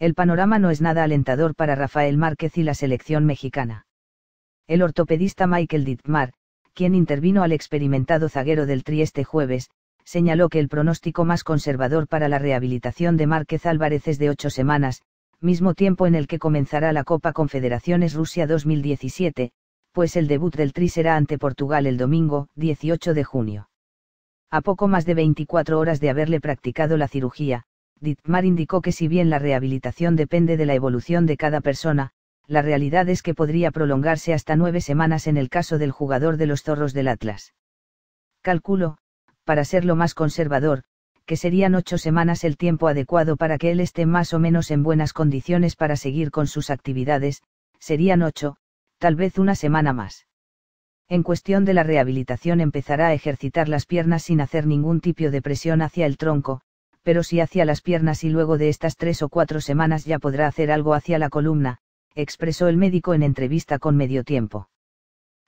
El panorama no es nada alentador para Rafael Márquez y la selección mexicana. El ortopedista Michael Dittmar, quien intervino al experimentado zaguero del Tri este jueves, señaló que el pronóstico más conservador para la rehabilitación de Márquez Álvarez es de ocho semanas, mismo tiempo en el que comenzará la Copa Confederaciones Rusia 2017, pues el debut del Tri será ante Portugal el domingo, 18 de junio. A poco más de 24 horas de haberle practicado la cirugía, Dittmar indicó que si bien la rehabilitación depende de la evolución de cada persona, la realidad es que podría prolongarse hasta nueve semanas en el caso del jugador de los zorros del Atlas. Calculo, para ser lo más conservador, que serían ocho semanas el tiempo adecuado para que él esté más o menos en buenas condiciones para seguir con sus actividades, serían ocho, tal vez una semana más. En cuestión de la rehabilitación empezará a ejercitar las piernas sin hacer ningún tipo de presión hacia el tronco, pero si hacia las piernas y luego de estas tres o cuatro semanas ya podrá hacer algo hacia la columna, expresó el médico en entrevista con Medio Tiempo.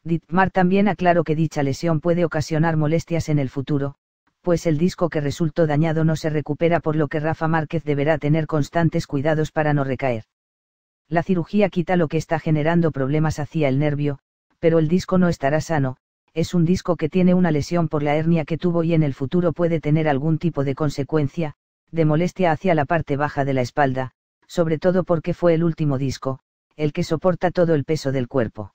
Dittmar también aclaró que dicha lesión puede ocasionar molestias en el futuro, pues el disco que resultó dañado no se recupera por lo que Rafa Márquez deberá tener constantes cuidados para no recaer. La cirugía quita lo que está generando problemas hacia el nervio, pero el disco no estará sano, es un disco que tiene una lesión por la hernia que tuvo y en el futuro puede tener algún tipo de consecuencia, de molestia hacia la parte baja de la espalda, sobre todo porque fue el último disco, el que soporta todo el peso del cuerpo.